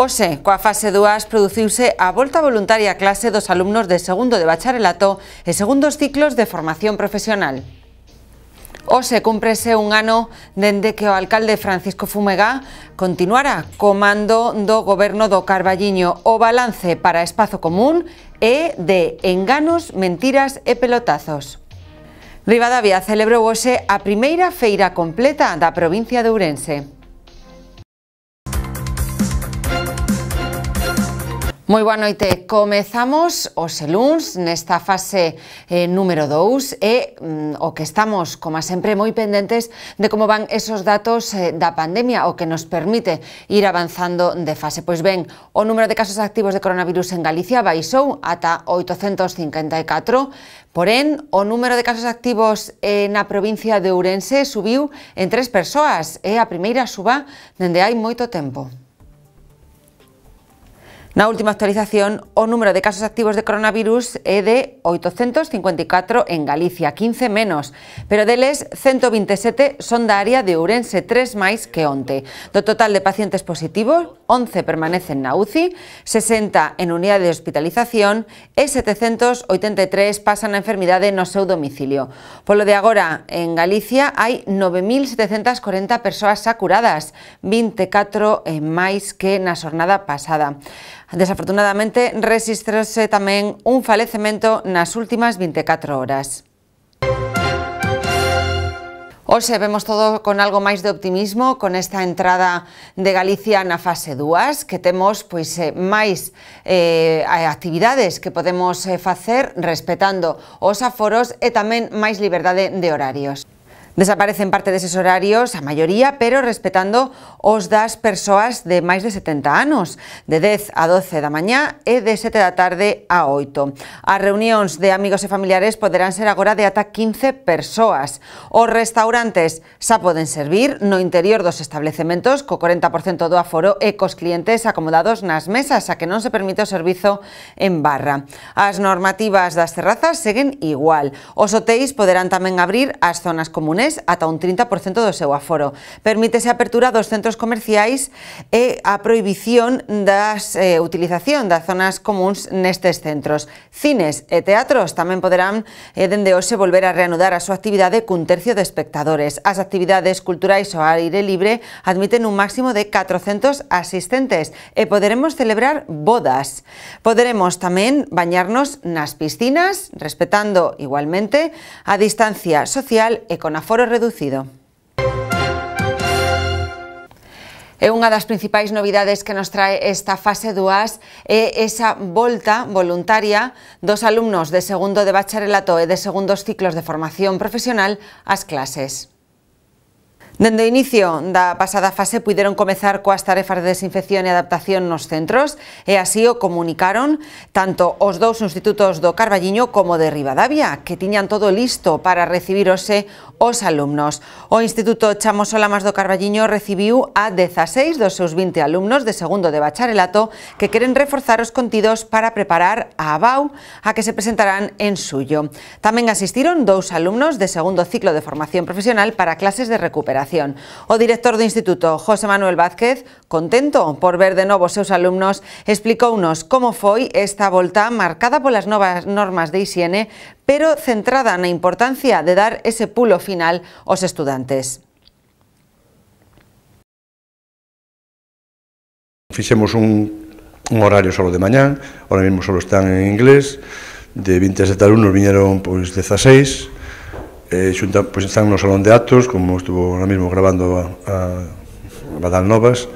Ose, coa fase 2 produciuse a volta voluntaria a clase dos alumnos de segundo de bacharelato e segundos ciclos de formación profesional. Ose cúmprese un ano dende que o alcalde Francisco Fumegá continuara comando do goberno do Carballiño o balance para espazo común e de enganos, mentiras e pelotazos. Rivadavia celebrou hoxe a primeira feira completa da provincia de Ourense. Moi boa noite. Comezamos os luns nesta fase eh, número 2 e mm, o que estamos, como sempre, moi pendentes de como van esos datos eh, da pandemia o que nos permite ir avanzando de fase. Pois ben, o número de casos activos de coronavirus en Galicia baixou ata 854 Porén, o número de casos activos eh, na provincia de Ourense subiu en tres persoas e a primeira suba dende hai moito tempo. Na última actualización, o número de casos activos de coronavirus é de 854 en Galicia, 15 menos, pero deles 127 son da área de Ourense, 3 máis que onte. Do total de pacientes positivos, 11 permanecen na UCI, 60 en unidade de hospitalización e 783 pasan a enfermidade no seu domicilio. Polo de agora, en Galicia hai 9.740 persoas sacuradas, 24 máis que na xornada pasada. Desafortunadamente, resistrose tamén un falecemento nas últimas 24 horas. Hoxe vemos todo con algo máis de optimismo con esta entrada de Galicia na fase 2, que temos pois eh, máis eh, actividades que podemos eh, facer respetando os aforos e tamén máis liberdade de horarios. Desaparecen parte de esos horarios, a mayoría, pero respetando os das personas de más de 70 años, de 10 a 12 da mañana y e de 7 da tarde a 8. As reuniones de amigos y e familiares podrán ser agora de hasta 15 personas. Os restaurantes xa pueden servir no interior dos establecementos co 40% do aforo ecos clientes acomodados las mesas, a que no se permite o servizo en barra. Las normativas las terrazas siguen igual. Os hotéis podrán también abrir as zonas comunes. salóns ata un 30% do seu aforo. Permítese a apertura dos centros comerciais e a prohibición das eh, utilización das zonas comuns nestes centros. Cines e teatros tamén poderán eh, dende hoxe volver a reanudar a súa actividade cun tercio de espectadores. As actividades culturais ao aire libre admiten un máximo de 400 asistentes e poderemos celebrar bodas. Poderemos tamén bañarnos nas piscinas, respetando igualmente a distancia social e con afán Una reducido. una unha das principais novidades que nos trae esta fase 2 es esa volta voluntaria dos alumnos de segundo de bacharelato y e de segundos ciclos de formación profesional las clases. Desde inicio da pasada fase comenzar con las tarefas de desinfección y e adaptación los centros e así o comunicaron tanto os dos institutos do Carballiño como de Rivadavia, que tenían todo listo para recibir los os alumnos. O Instituto Chamosola más do Carballiño recibió a 16 dos sus 20 alumnos de segundo de bacharelato que quieren reforzar los contidos para preparar a ABAU a que se presentarán en suyo. También asistieron dos alumnos de segundo ciclo de formación profesional para clases de recuperación Comunicación. O director do Instituto, José Manuel Vázquez, contento por ver de novo seus alumnos, explicounos como foi esta volta marcada polas novas normas de higiene, pero centrada na importancia de dar ese pulo final aos estudantes. Fixemos un, un horario solo de mañán, ahora mismo solo están en inglés, de 27 alumnos viñeron pois 16, Eh, xunta, pois, pues, están no Salón de Actos, como estuvo ahora mismo grabando a, a, a Badal Novas,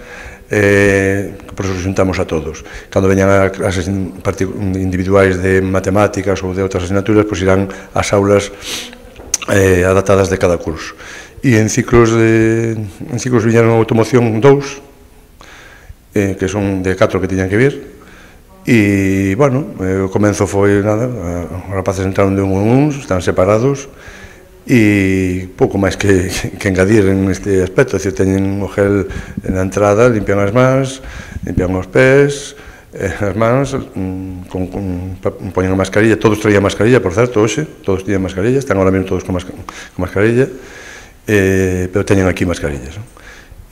eh, por eso xuntamos a todos. Cando veñan a clases individuais de matemáticas ou de outras asignaturas, pois pues, irán ás aulas eh, adaptadas de cada curso. E en ciclos, de, en ciclos a automoción 2, eh, que son de 4 que tiñan que vir, E, bueno, eh, o comenzo foi nada, os rapaces entraron de un en un, están separados, e pouco máis que, que engadir en este aspecto, se teñen o gel na entrada, limpian as mans, limpian os pés, eh, as mans, mm, con, con, poñen a mascarilla, todos traían mascarilla, por certo, hoxe, todos tiñan mascarilla, están ahora mesmo todos con, masca, con mascarilla, eh, pero teñen aquí mascarillas. Non?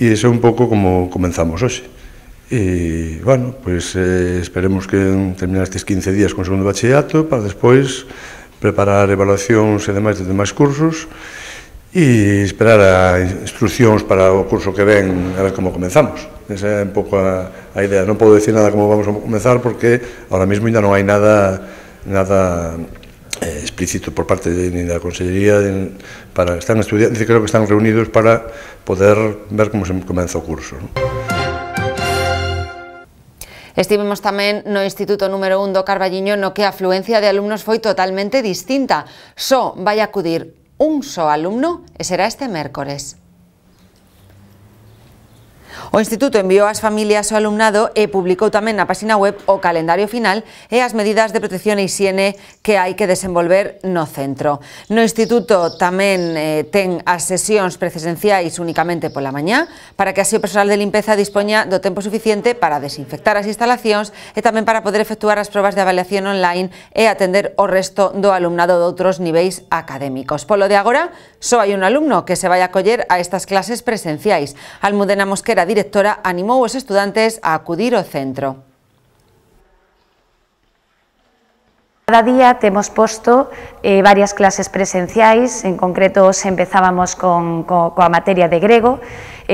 E iso é un pouco como comenzamos hoxe. E, bueno, pois pues, eh, esperemos que terminar estes 15 días con segundo bachillerato para despois preparar evaluacións e demais de demais cursos e esperar a instruccións para o curso que ven a ver como comenzamos. Esa é un pouco a, a idea. Non podo decir nada como vamos a comenzar porque ahora mesmo ainda non hai nada nada eh, explícito por parte de, ni da Consellería de, para están estudiando, creo que están reunidos para poder ver como se comeza o curso. ¿no? Estivemos tamén no Instituto número 1 do Carballiño no que a afluencia de alumnos foi totalmente distinta. Só vai acudir un só alumno e será este mércores. O Instituto enviou ás familias ao alumnado e publicou tamén na página web o calendario final e as medidas de protección e higiene que hai que desenvolver no centro. No Instituto tamén eh, ten as sesións presenciais únicamente pola mañá para que así o personal de limpeza dispoña do tempo suficiente para desinfectar as instalacións e tamén para poder efectuar as probas de avaliación online e atender o resto do alumnado de outros niveis académicos. Polo de agora, só hai un alumno que se vai acoller a estas clases presenciais. Almudena Mosquera La directora a los estudiantes a acudir al centro. Cada día temos puesto eh, varias clases presenciales. en concreto empezábamos con, materia de grego,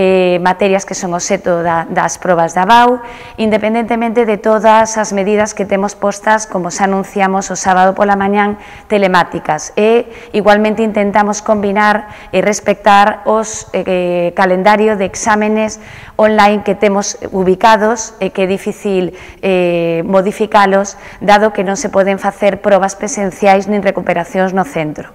eh, materias que son obxeto da, das probas da BAU, independentemente de todas as medidas que temos postas, como xa anunciamos o sábado pola mañán, telemáticas. E igualmente intentamos combinar e respectar os eh, eh calendario de exámenes online que temos ubicados e que é difícil eh, modificalos, dado que non se poden facer probas presenciais nin recuperacións no centro.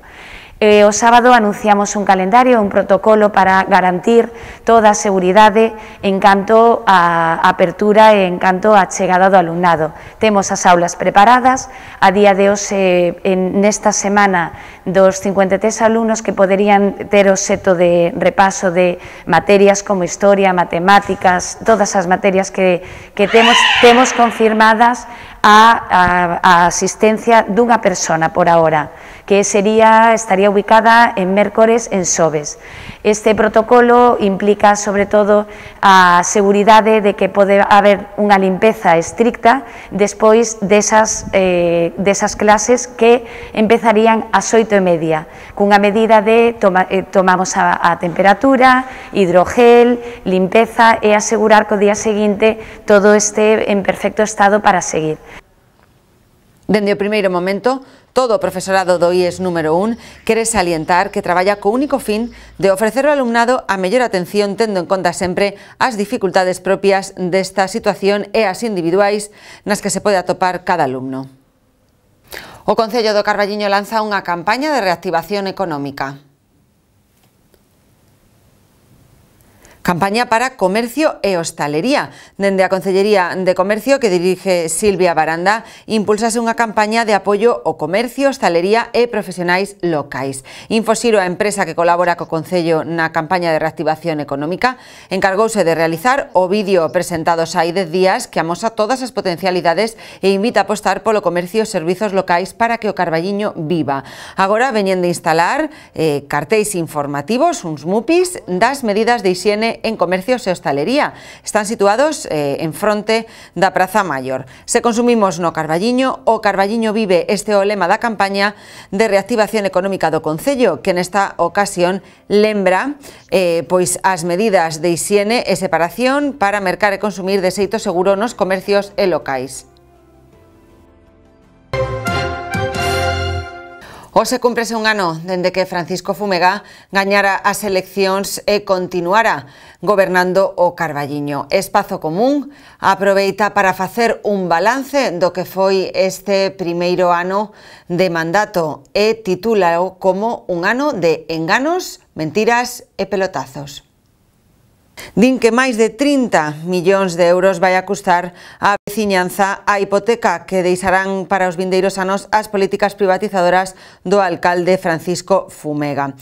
Eh, sábado anunciamos un calendario, un protocolo para garantir toda seguridad en cuanto a apertura e en cuanto a chegada do alumnado. Tenemos las aulas preparadas, a día de hoy, en, esta semana, dos 53 e alumnos que podrían ter o seto de repaso de materias como historia, matemáticas, todas las materias que, tenemos confirmadas a, asistencia de una persona por ahora, que estaría ubicada en Mércores, en Sobes. Este protocolo implica, sobre todo, a seguridad de que puede haber una limpieza estricta ...después de esas eh, clases que empezarían a 8 y media, ...con una medida de eh, tomamos a, temperatura, hidrogel, limpieza e asegurar que el día siguiente... todo esté en perfecto estado para seguir. Dende o primeiro momento, todo o profesorado do IES número 1 quere salientar que traballa co único fin de ofrecer ao alumnado a mellor atención tendo en conta sempre as dificultades propias desta situación e as individuais nas que se pode atopar cada alumno. O Concello do Carballiño lanza unha campaña de reactivación económica. Campaña para comercio e hostalería. Dende a Consellería de Comercio que dirige Silvia Baranda, impulsase una campaña de apoyo o comercio, hostalería e profesionales locais. Infosiro, a empresa que colabora co Concello na campaña de reactivación económica, encargóse de realizar o vídeo presentado a de días que amosa todas las potencialidades e invita a apostar polo comercio e servicios locais para que o Carballiño viva. Ahora veñen de instalar eh, cartéis informativos, uns MUPIs, das medidas de higiene en comercios e hostalería. Están situados eh, en fronte da Praza Mayor. Se consumimos no Carballiño, o Carballiño vive este olema de da campaña de reactivación económica do Concello, que en esta ocasión lembra eh, pues las medidas de higiene e separación para mercar e consumir de xeito seguro los comercios e locais. Hoxe cúmprese un ano dende que Francisco Fumegá gañara as eleccións e continuara gobernando o Carballiño. Espazo Común aproveita para facer un balance do que foi este primeiro ano de mandato e titúlao como un ano de enganos, mentiras e pelotazos. Din que máis de 30 millóns de euros vai a custar a veciñanza a hipoteca que deixarán para os vindeiros anos as políticas privatizadoras do alcalde Francisco Fumega.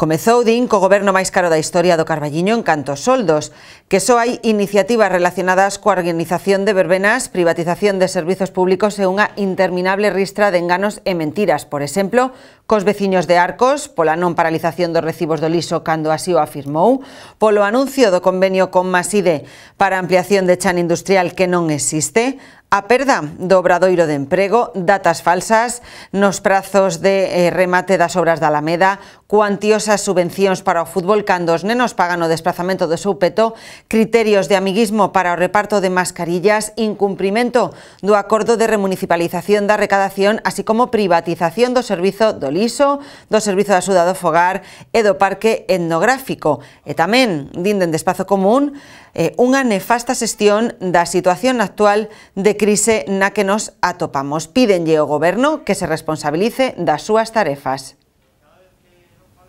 Comezou, din, co goberno máis caro da historia do Carballiño en canto soldos, que só hai iniciativas relacionadas coa organización de verbenas, privatización de servizos públicos e unha interminable ristra de enganos e mentiras, por exemplo, cos veciños de Arcos, pola non paralización dos recibos do liso cando así o afirmou, polo anuncio do convenio con Maside para ampliación de chan industrial que non existe, a perda do obradoiro de emprego, datas falsas nos prazos de remate eh, remate das obras de Alameda, cuantiosas subvenciones para o fútbol candos, os nenos pagan o desplazamento de su peto, criterios de amiguismo para o reparto de mascarillas, incumplimiento do acuerdo de remunicipalización da recadación, así como privatización do servizo do liso, do servizo de sudado do fogar e do parque etnográfico. E también, dinden de espazo común, eh, unha nefasta xestión da situación actual de crise na que nos atopamos. Pídenlle ao goberno que se responsabilice das súas tarefas.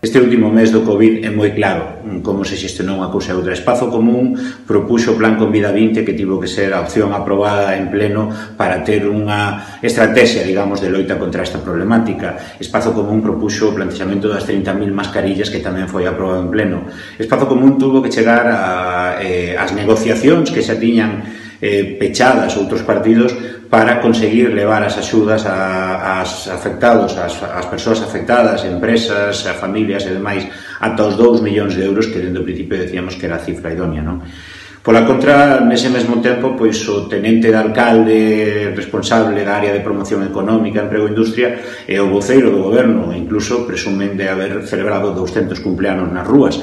Este último mes do covid é moi claro mm, como se xestionou unha cousa e outra. Espazo Común propuxo o Plan Convida 20 que tivo que ser a opción aprobada en pleno para ter unha estrategia, digamos, de loita contra esta problemática. Espazo Común propuxo o plantexamento das 30.000 mascarillas que tamén foi aprobado en pleno. Espazo Común tuvo que chegar a, eh, as negociacións que xa tiñan eh, pechadas outros partidos para conseguir levar as axudas a, as afectados, as, as persoas afectadas, empresas, a familias e demais, ata os 2 millóns de euros que dentro do principio decíamos que era a cifra idónea, non? Pola contra, nese mesmo tempo, pois o tenente de alcalde responsable da área de promoción económica, emprego e industria e o voceiro do goberno incluso presumen de haber celebrado 200 cumpleanos nas rúas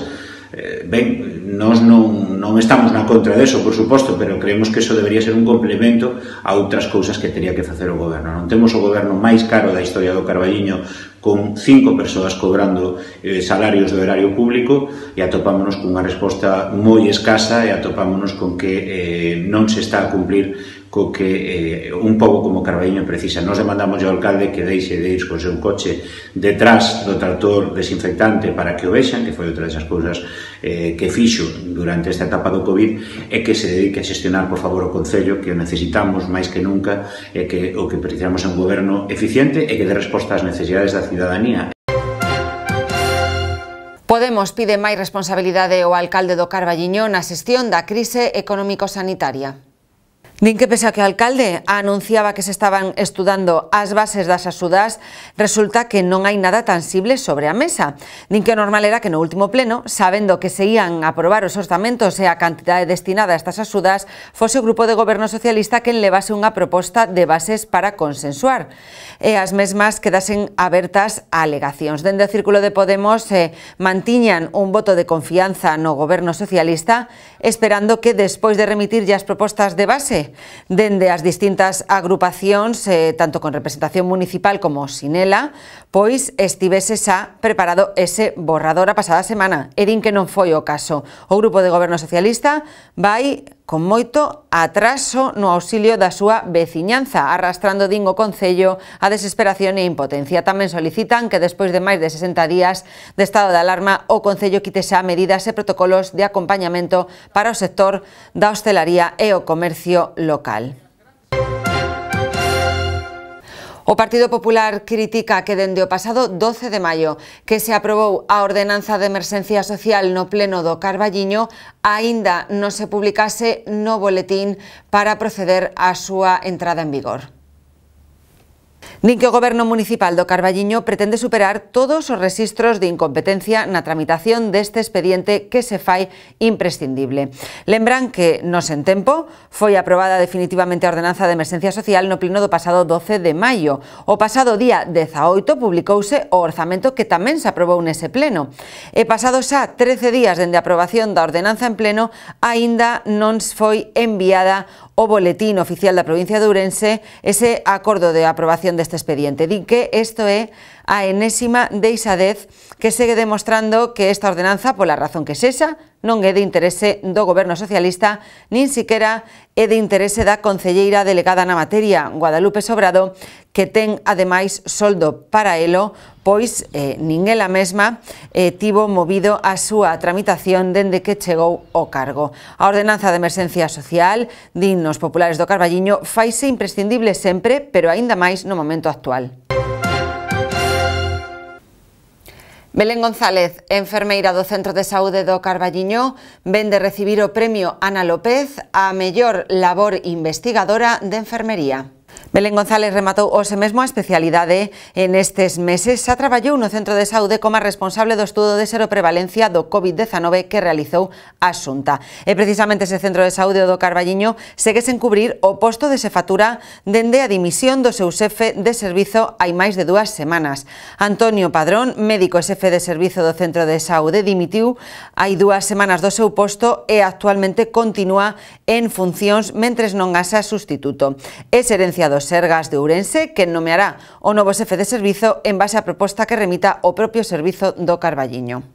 Eh, ben, nós non, non estamos na contra deso, por suposto, pero creemos que eso debería ser un complemento a outras cousas que teria que facer o goberno. Non temos o goberno máis caro da historia do Carballiño con cinco persoas cobrando eh, salarios do erario público e atopámonos con unha resposta moi escasa e atopámonos con que eh, non se está a cumplir co que eh, un pobo como Carballiño precisa. Nos demandamos ao alcalde que deixe de ir con seu coche detrás do tractor desinfectante para que o vexan, que foi outra desas cousas eh, que fixo durante esta etapa do Covid, e que se dedique a xestionar, por favor, o Concello, que o necesitamos máis que nunca, e que o que precisamos é un goberno eficiente e que dé resposta ás necesidades da ciudadanía. Podemos pide máis responsabilidade ao alcalde do Carballiño na xestión da crise económico-sanitaria. Din que pese a que o alcalde anunciaba que se estaban estudando as bases das axudas, resulta que non hai nada tansible sobre a mesa. Din que o normal era que no último pleno, sabendo que se ian aprobar os orzamentos e a cantidade destinada a estas axudas, fose o grupo de goberno socialista quen enlevase unha proposta de bases para consensuar. E as mesmas quedasen abertas a alegacións. Dende o Círculo de Podemos eh, mantiñan un voto de confianza no goberno socialista, esperando que despois de remitir as propostas de base, dende as distintas agrupacións, eh, tanto con representación municipal como sin ela, pois estivese xa preparado ese borrador a pasada semana. E din que non foi o caso. O Grupo de Goberno Socialista vai con moito atraso no auxilio da súa veciñanza, arrastrando din o Concello a desesperación e impotencia. Tamén solicitan que despois de máis de 60 días de estado de alarma o Concello quite xa medidas e protocolos de acompañamento para o sector da hostelaría e o comercio local. O Partido Popular critica que dende o pasado 12 de maio que se aprobou a Ordenanza de Emerxencia Social no Pleno do Carballiño aínda non se publicase no boletín para proceder á súa entrada en vigor. Nin que o Goberno Municipal do Carballiño pretende superar todos os registros de incompetencia na tramitación deste expediente que se fai imprescindible. Lembran que, nos en tempo, foi aprobada definitivamente a ordenanza de emergencia social no pleno do pasado 12 de maio. O pasado día 18 publicouse o orzamento que tamén se aprobou nese pleno. E pasado xa 13 días dende a aprobación da ordenanza en pleno, aínda non foi enviada o Boletín Oficial de la Provincia de Urense, ese acuerdo de aprobación de este expediente. di que esto es, a enésima de Isadez, que sigue demostrando que esta ordenanza, por la razón que es esa, non é de interese do goberno socialista, nin siquera é de interese da concelleira delegada na materia, Guadalupe Sobrado, que ten ademais soldo para elo, pois eh, nin ela mesma eh, tivo movido a súa tramitación dende que chegou ao cargo. A ordenanza de emerxencia social, din nos populares do Carballiño, faise imprescindible sempre, pero aínda máis no momento actual. Belén González, enfermeira do Centro de Saúde do Carballiño, ven de recibir o premio Ana López a mellor labor investigadora de enfermería. Belén González rematou hoxe mesmo a especialidade en estes meses. Xa traballou no Centro de Saúde como responsable do estudo de seroprevalencia do COVID-19 que realizou a Xunta. E precisamente ese Centro de Saúde do Carballiño segue sen cubrir o posto de xefatura dende a dimisión do seu xefe de servizo hai máis de dúas semanas. Antonio Padrón, médico e xefe de servizo do Centro de Saúde, dimitiu hai dúas semanas do seu posto e actualmente continúa en funcións mentres non asa sustituto. É xerenciado do Sergas de Ourense que nomeará o novo xefe de servizo en base á proposta que remita o propio servizo do Carballiño.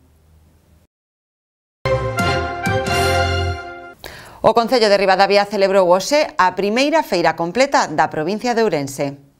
O Concello de Ribadavia celebrou hoxe a primeira feira completa da provincia de Ourense.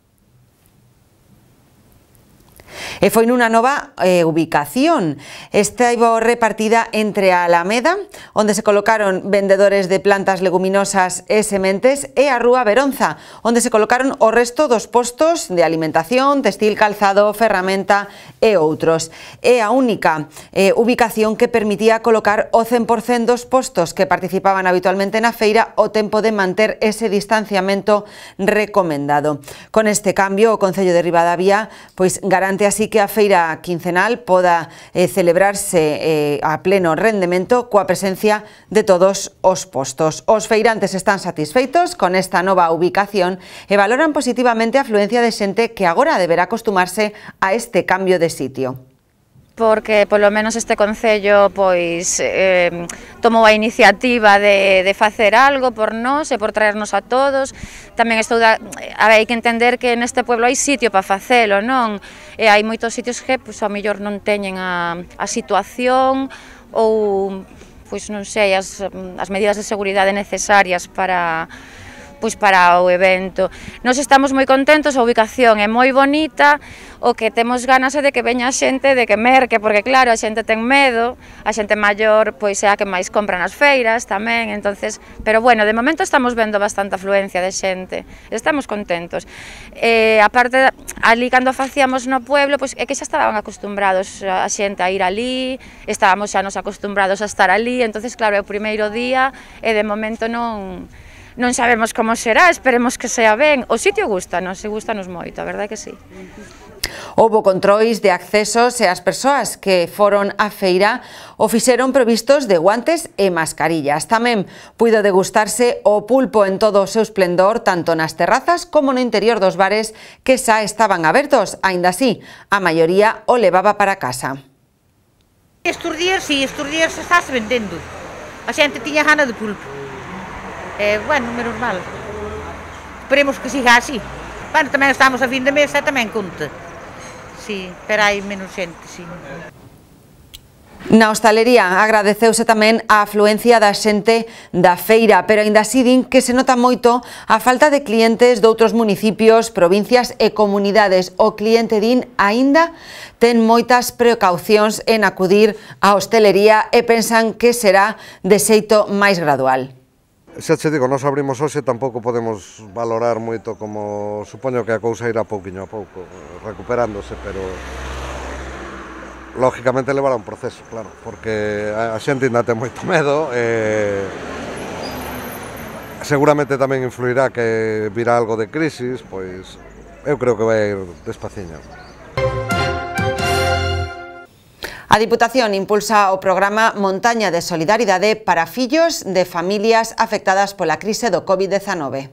E foi nunha nova eh, ubicación. Esta iba repartida entre a Alameda, onde se colocaron vendedores de plantas leguminosas e sementes, e a Rúa Veronza, onde se colocaron o resto dos postos de alimentación, textil, calzado, ferramenta e outros. É a única eh, ubicación que permitía colocar o 100% dos postos que participaban habitualmente na feira o tempo de manter ese distanciamento recomendado. Con este cambio, o Concello de Ribadavia pois garante así así que a feira quincenal poda eh, celebrarse eh, a pleno rendemento coa presencia de todos os postos. Os feirantes están satisfeitos con esta nova ubicación e valoran positivamente a afluencia de xente que agora deberá acostumarse a este cambio de sitio porque polo menos este Concello pois eh, tomou a iniciativa de, de facer algo por nós e por traernos a todos. Tamén estou da, a ver, hai que entender que neste pueblo hai sitio para facelo, non? E eh, hai moitos sitios que pois, ao mellor non teñen a, a situación ou pois non sei, as, as medidas de seguridade necesarias para pois para o evento. Nos estamos moi contentos, a ubicación é moi bonita, o que temos ganas é de que veña a xente de que merque, porque claro, a xente ten medo, a xente maior pois é a que máis compra nas feiras tamén, entonces, pero bueno, de momento estamos vendo bastante afluencia de xente, estamos contentos. Eh, aparte, ali cando facíamos no pueblo, pois é que xa estaban acostumbrados a xente a ir ali, estábamos xa nos acostumbrados a estar ali, entonces claro, é o primeiro día e de momento non non sabemos como será, esperemos que sea ben. O sitio gusta, non se gusta nos moito, a verdade que sí. Houbo controis de accesos e as persoas que foron á feira o fixeron provistos de guantes e mascarillas. Tamén puido degustarse o pulpo en todo o seu esplendor tanto nas terrazas como no interior dos bares que xa estaban abertos. Ainda así, a maioría o levaba para casa. Esturdier, si, sí, días se estás vendendo. A xente tiña gana de pulpo eh, bueno, menos mal. Esperemos que siga así. Bueno, tamén estamos a fin de mes tamén conta. Sí, pero hai menos xente, sí. Na hostalería agradeceuse tamén a afluencia da xente da feira, pero aínda así din que se nota moito a falta de clientes doutros municipios, provincias e comunidades. O cliente din aínda ten moitas precaucións en acudir á hostelería e pensan que será de xeito máis gradual. Xa che digo, nos abrimos hoxe, tampouco podemos valorar moito como supoño que a cousa irá pouquiño a pouco, recuperándose, pero lógicamente levará un proceso, claro, porque a xente ainda ten moito medo e seguramente tamén influirá que virá algo de crisis, pois eu creo que vai ir despaciño. A Diputación impulsa o programa Montaña de Solidaridad para fillos de familias afectadas por la crisis de Covid-19.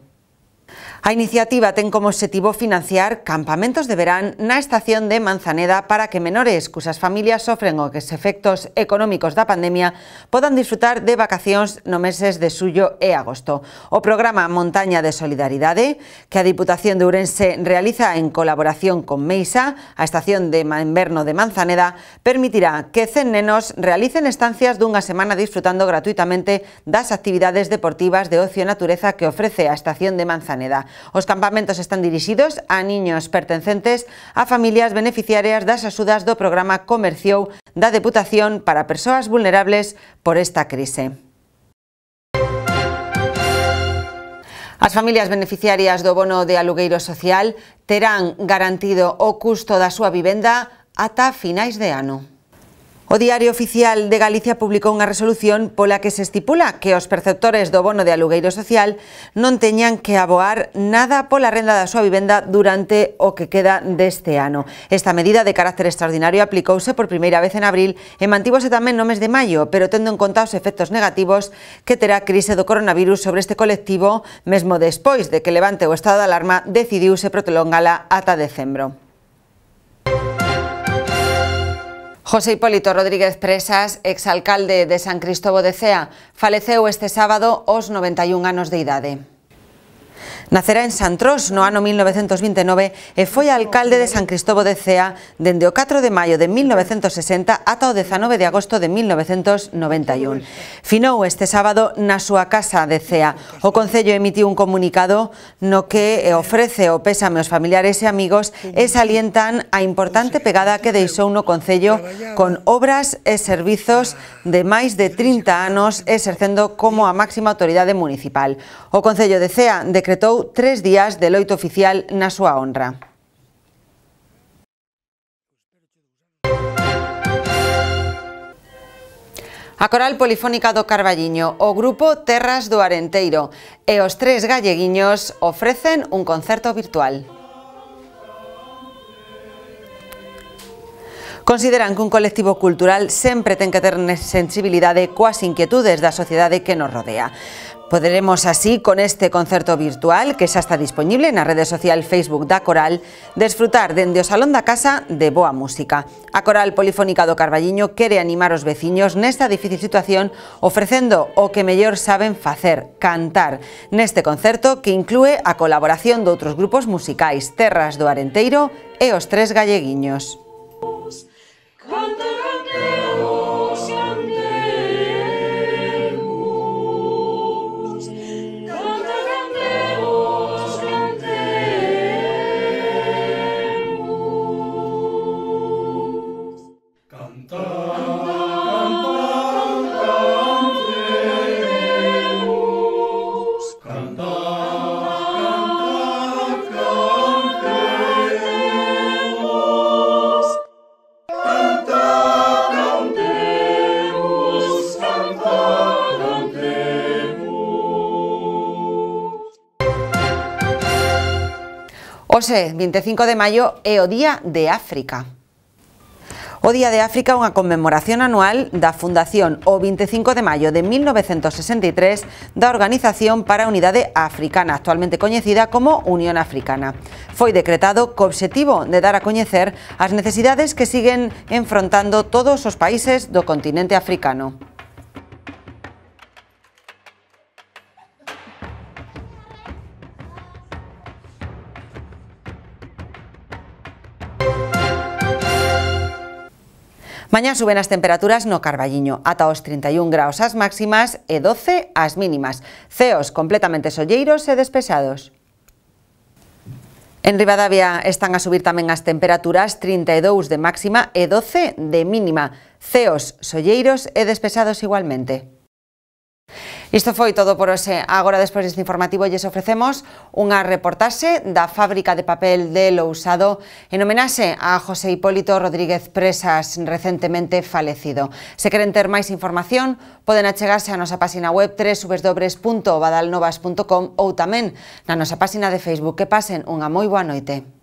A iniciativa ten como objetivo financiar campamentos de verán la estación de Manzaneda para que menores cuyas familias sufren o que efectos económicos de la pandemia puedan disfrutar de vacaciones no meses de suyo e agosto. O programa Montaña de Solidaridad, que a Diputación de Urense realiza en colaboración con Meisa, a estación de inverno de Manzaneda, permitirá que 100 realicen estancias de una semana disfrutando gratuitamente las actividades deportivas de ocio e natureza que ofrece a estación de Manzaneda. Os campamentos están dirixidos a niños pertencentes a familias beneficiarias das axudas do programa Comercio da Deputación para persoas vulnerables por esta crise. As familias beneficiarias do bono de alugueiro social terán garantido o custo da súa vivenda ata finais de ano. O Diario Oficial de Galicia publicou unha resolución pola que se estipula que os perceptores do bono de alugueiro social non teñan que aboar nada pola renda da súa vivenda durante o que queda deste ano. Esta medida de carácter extraordinario aplicouse por primeira vez en abril e mantivose tamén no mes de maio, pero tendo en conta os efectos negativos que terá a crise do coronavirus sobre este colectivo, mesmo despois de que levante o estado de alarma, decidiuse prolongala ata decembro. José Hipólito Rodríguez Presas, exalcalde de San Cristóbal de Cea, faleceu este sábado aos 91 anos de idade. Nacerá en Santrós no ano 1929 e foi alcalde de San Cristobo de Cea dende o 4 de maio de 1960 ata o 19 de agosto de 1991. Finou este sábado na súa casa de Cea. O Concello emitiu un comunicado no que eh, ofrece o pésame aos familiares e amigos e salientan a importante pegada que deixou no Concello con obras e servizos de máis de 30 anos exercendo como a máxima autoridade municipal. O Concello de Cea decretou tres días de loito oficial na súa honra. A coral polifónica do Carballiño, o grupo Terras do Arenteiro e os tres galleguiños ofrecen un concerto virtual. Consideran que un colectivo cultural sempre ten que ter sensibilidade coas inquietudes da sociedade que nos rodea. Podremos así, con este concerto virtual, que xa está disponible na rede social Facebook da Coral, desfrutar dende o Salón da Casa de boa música. A Coral Polifónica do Carballiño quere animar os veciños nesta difícil situación ofrecendo o que mellor saben facer, cantar, neste concerto que inclúe a colaboración de outros grupos musicais Terras do Arenteiro e os Tres Galleguiños. 25 de mayo é o Día de África. O Día de África é unha conmemoración anual da Fundación o 25 de mayo de 1963 da Organización para a Unidade Africana, actualmente conocida como Unión Africana. Fue decretado co objetivo de dar a coñecer las necesidades que siguen enfrontando todos los países do continente africano. Mañá suben as temperaturas no Carballiño, ata os 31 graus as máximas e 12 as mínimas. Ceos completamente solleiros e despesados. En Ribadavia están a subir tamén as temperaturas 32 de máxima e 12 de mínima. Ceos solleiros e despesados igualmente. Isto foi todo por hoxe. Agora, despois deste informativo, lles ofrecemos unha reportaxe da fábrica de papel de Lousado en homenaxe a José Hipólito Rodríguez Presas, recentemente falecido. Se queren ter máis información, poden achegarse á nosa página web www.badalnovas.com ou tamén na nosa página de Facebook. Que pasen unha moi boa noite.